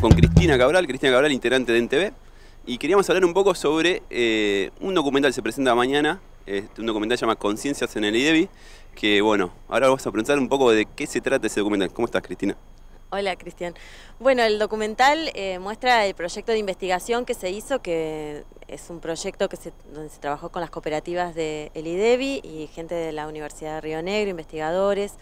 con Cristina Cabral, Cristina Cabral, integrante de NTV, y queríamos hablar un poco sobre eh, este, un documental que se presenta mañana, un documental que llama Conciencias en el IDEBI, e que bueno, ahora vamos a preguntar un poco de qué se trata ese documental. ¿Cómo estás, Cristina? Hola, Cristian. Bueno, el documental eh, muestra el proyecto de investigación que se hizo, que es un proyecto que se, donde se trabajó con las cooperativas de el IDEBI e y gente de la Universidad de Río Negro, investigadores,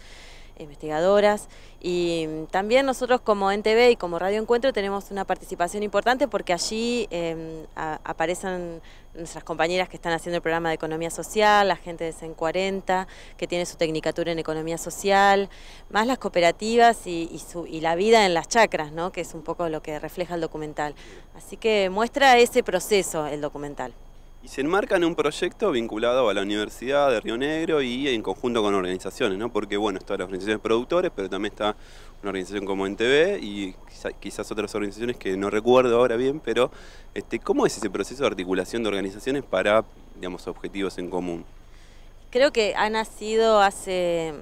investigadoras. Y también nosotros como NTV y como Radio Encuentro tenemos una participación importante porque allí em, aparecen nuestras compañeras que están haciendo el programa de Economía Social, la gente de CEN 40, que tiene su tecnicatura en Economía Social, más las cooperativas y, la vida en las chacras, que es un poco lo que refleja el documental. Así que muestra ese proceso el documental y se enmarca en un proyecto vinculado a la Universidad de Río Negro y en conjunto con organizaciones, ¿no? Porque, bueno, están las organizaciones productores, pero también está una organización como NTV y quizás otras organizaciones que no recuerdo ahora bien, pero este, ¿cómo es ese proceso de articulación de organizaciones para, digamos, objetivos en común? Creo que ha nacido hace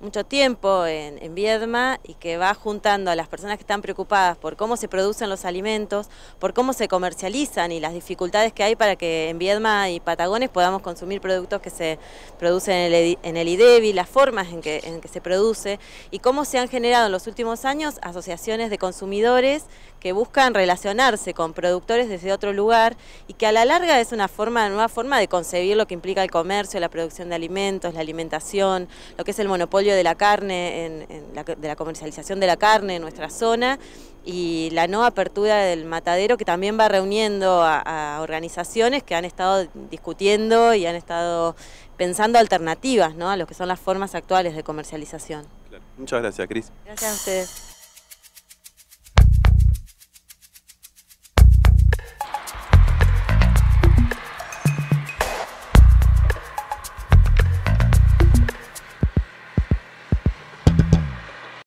mucho tiempo en, en, Viedma y que va juntando a las personas que están preocupadas por cómo se producen los alimentos, por cómo se comercializan y las dificultades que hay para que en Viedma y Patagones podamos consumir productos que se producen en el, en IDEBI, las formas en que, se produce y cómo se han generado en los últimos años asociaciones de consumidores que buscan relacionarse con productores desde otro lugar y que a la larga es una forma, nueva forma de concebir lo que implica el comercio, la producción de alimentos, la alimentación, lo que es el monopolio de la carne, en, de la comercialización de la carne en nuestra zona y la no apertura del matadero que también va reuniendo a, organizaciones que han estado discutiendo y han estado pensando alternativas ¿no? a lo que son las formas actuales de comercialización. Muchas gracias, Cris. Gracias a ustedes.